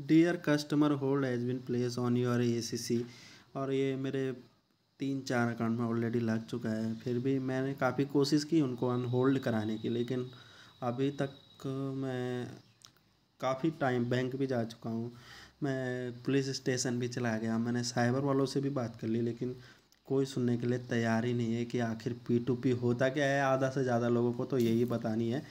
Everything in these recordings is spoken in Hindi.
dear customer hold has been place on your a और ये मेरे तीन चार अकाउंट में ऑलरेडी लग चुका है फिर भी मैंने काफ़ी कोशिश की उनको अन होल्ड कराने की लेकिन अभी तक मैं काफ़ी टाइम बैंक भी जा चुका हूँ मैं पुलिस स्टेशन भी चला गया मैंने साइबर वालों से भी बात कर ली लेकिन कोई सुनने के लिए तैयार ही नहीं है कि आखिर पी टू पी होता क्या है आधा से ज़्यादा लोगों को तो यही पता नहीं है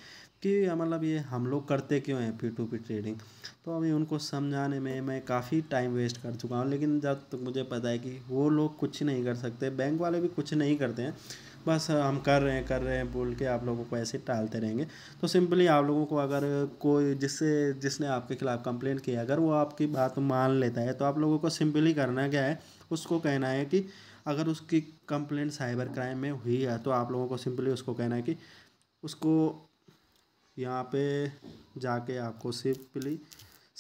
कि मतलब ये हम लोग करते क्यों हैं पी टू पी ट्रेडिंग तो अभी उनको समझाने में मैं काफ़ी टाइम वेस्ट कर चुका हूँ लेकिन जब तक तो मुझे पता है कि वो लोग कुछ नहीं कर सकते बैंक वाले भी कुछ नहीं करते हैं बस हम कर रहे हैं कर रहे हैं बोल के आप लोगों को ऐसे टालते रहेंगे तो सिंपली आप लोगों को अगर कोई जिससे जिसने आपके खिलाफ कंप्लेन किया अगर वो आपकी बात मान लेता है तो आप लोगों को सिंपली करना क्या है उसको कहना है कि अगर उसकी कंप्लेंट साइबर क्राइम में हुई है तो आप लोगों को सिंपली उसको कहना है कि उसको यहाँ पे जाके आपको सिंपली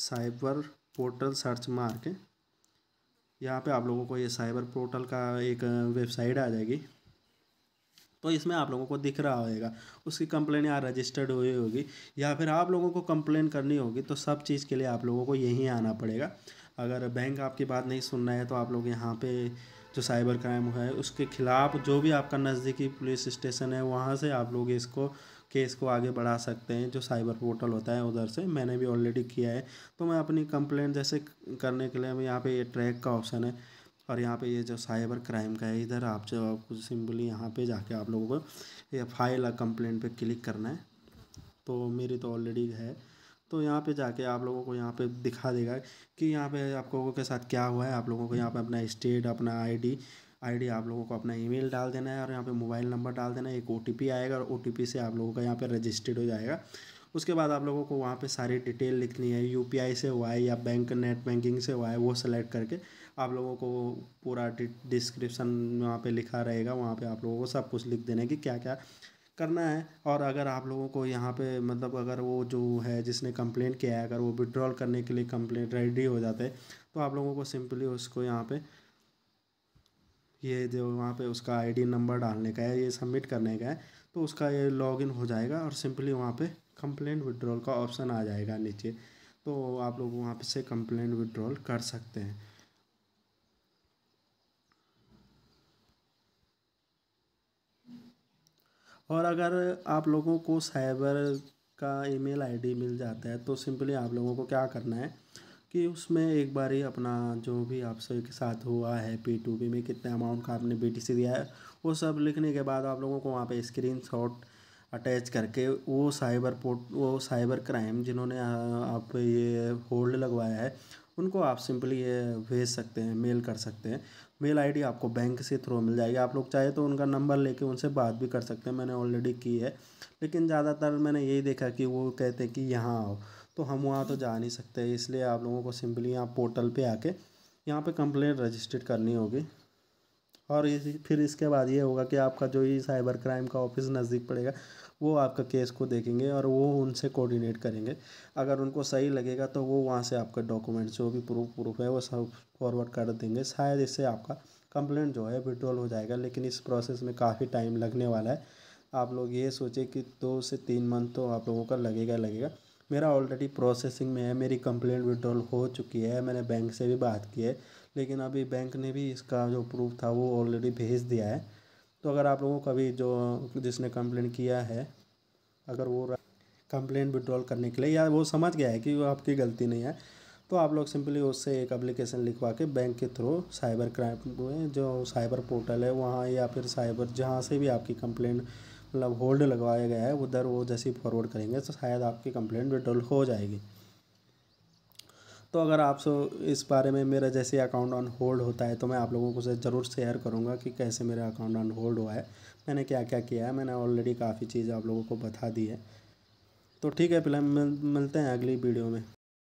साइबर पोर्टल सर्च मार के यहाँ पे आप लोगों को ये साइबर पोर्टल का एक वेबसाइट आ जाएगी तो इसमें आप लोगों को दिख रहा होगा उसकी कंप्लेन यहाँ रजिस्टर्ड हुई होगी या फिर आप लोगों को कंप्लेन करनी होगी तो सब चीज़ के लिए आप लोगों को यहीं आना पड़ेगा अगर बैंक आपकी बात नहीं सुनना है तो आप लोग यहाँ पे जो साइबर क्राइम है उसके खिलाफ जो भी आपका नज़दीकी पुलिस स्टेशन है वहाँ से आप लोग इसको केस को आगे बढ़ा सकते हैं जो साइबर पोर्टल होता है उधर से मैंने भी ऑलरेडी किया है तो मैं अपनी कंप्लेंट जैसे करने के लिए हम यहाँ पे ये ट्रैक का ऑप्शन है और यहाँ पे ये जो साइबर क्राइम का है इधर आप जो आपको सिंपली यहाँ पे जाके आप लोगों को ये फाइल और कंप्लेंट पे क्लिक करना है तो मेरी तो ऑलरेडी है तो यहाँ पे जाके आप लोगों को यहाँ पे दिखा देगा कि यहाँ पे आप लोगों के साथ क्या हुआ है आप लोगों को यहाँ पे अपना स्टेट अपना आईडी आईडी आप लोगों को अपना ईमेल डाल देना है और यहाँ पे मोबाइल नंबर डाल देना है एक ओटीपी आएगा और ओटीपी से आप लोगों का यहाँ पे रजिस्टर्ड हो जाएगा उसके बाद आप लोगों को वहाँ पे सारी डिटेल लिखनी है आई से हुआ है या बैंक नेट बैंकिंग से हुआ है वो सेलेक्ट करके आप लोगों को पूरा डिस्क्रिप्सन वहाँ पे लिखा रहेगा वहाँ पे आप लोगों को सब कुछ लिख देना है कि क्या क्या करना है और अगर आप लोगों को यहाँ पे मतलब अगर वो जो है जिसने कंप्लेंट किया है अगर वो विड्रॉल करने के लिए कंप्लेंट रेडी हो जाते तो आप लोगों को सिंपली उसको यहाँ पे ये जो वहाँ पे उसका आईडी नंबर डालने का है ये सबमिट करने का है तो उसका ये लॉगिन हो जाएगा और सिंपली वहाँ पे कंप्लेंट विड्रॉल का ऑप्शन आ जाएगा नीचे तो आप लोग वहाँ पे से कंप्लेंट विड्रॉल कर सकते हैं और अगर आप लोगों को साइबर का ईमेल आईडी मिल जाता है तो सिंपली आप लोगों को क्या करना है कि उसमें एक बार ही अपना जो भी आपसे के साथ हुआ है पी टू बी में कितने अमाउंट का आपने बी टी सी दिया है वो सब लिखने के बाद आप लोगों को वहाँ पे स्क्रीन शॉट अटैच करके वो साइबर पोर्ट वो साइबर क्राइम जिन्होंने आप ये होल्ड लगवाया है उनको आप सिंपली ये भेज सकते हैं मेल कर सकते हैं मेल आईडी आपको बैंक से थ्रू मिल जाएगी आप लोग चाहे तो उनका नंबर लेके उनसे बात भी कर सकते हैं मैंने ऑलरेडी की है लेकिन ज़्यादातर मैंने यही देखा कि वो कहते हैं कि यहाँ आओ तो हम वहाँ तो जा नहीं सकते इसलिए आप लोगों को सिंपली यहाँ पोर्टल पर आके यहाँ पर कंप्लेंट रजिस्टर्ड करनी होगी और इस, फिर इसके बाद ये होगा कि आपका जो ही साइबर क्राइम का ऑफिस नज़दीक पड़ेगा वो आपका केस को देखेंगे और वो उनसे कोऑर्डिनेट करेंगे अगर उनको सही लगेगा तो वो वहाँ से आपका डॉक्यूमेंट जो भी प्रूफ प्रूफ है वो सब फॉरवर्ड कर देंगे शायद इससे आपका कंप्लेंट जो है विड्रॉल हो जाएगा लेकिन इस प्रोसेस में काफ़ी टाइम लगने वाला है आप लोग ये सोचें कि दो से तीन मंथ तो आप लोगों का लगेगा लगेगा मेरा ऑलरेडी प्रोसेसिंग में है मेरी कंप्लेंट विड्रॉल हो चुकी है मैंने बैंक से भी बात की है लेकिन अभी बैंक ने भी इसका जो प्रूफ था वो ऑलरेडी भेज दिया है तो अगर आप लोगों को कभी जो जिसने कंप्लेन किया है अगर वो कंप्लेंट विड्रॉल करने के लिए या वो समझ गया है कि वो आपकी गलती नहीं है तो आप लोग सिंपली उससे एक अप्लीकेशन लिखवा के बैंक के थ्रू साइबर क्राइम जो साइबर पोर्टल है वहाँ या फिर साइबर जहाँ से भी आपकी कंप्लेंट मतलब होल्ड लगवाया गया है उधर वो जैसे ही फॉरवर्ड करेंगे तो शायद आपकी कंप्लेंट विड्रॉल हो जाएगी तो अगर आप सो इस बारे में मेरा जैसे अकाउंट ऑन होल्ड होता है तो मैं आप लोगों को ज़रूर शेयर करूँगा कि कैसे मेरा अकाउंट ऑन होल्ड हुआ है मैंने क्या क्या किया है मैंने ऑलरेडी काफ़ी चीज़ आप लोगों को बता दी है तो ठीक है फिलहाल मिलते हैं अगली वीडियो में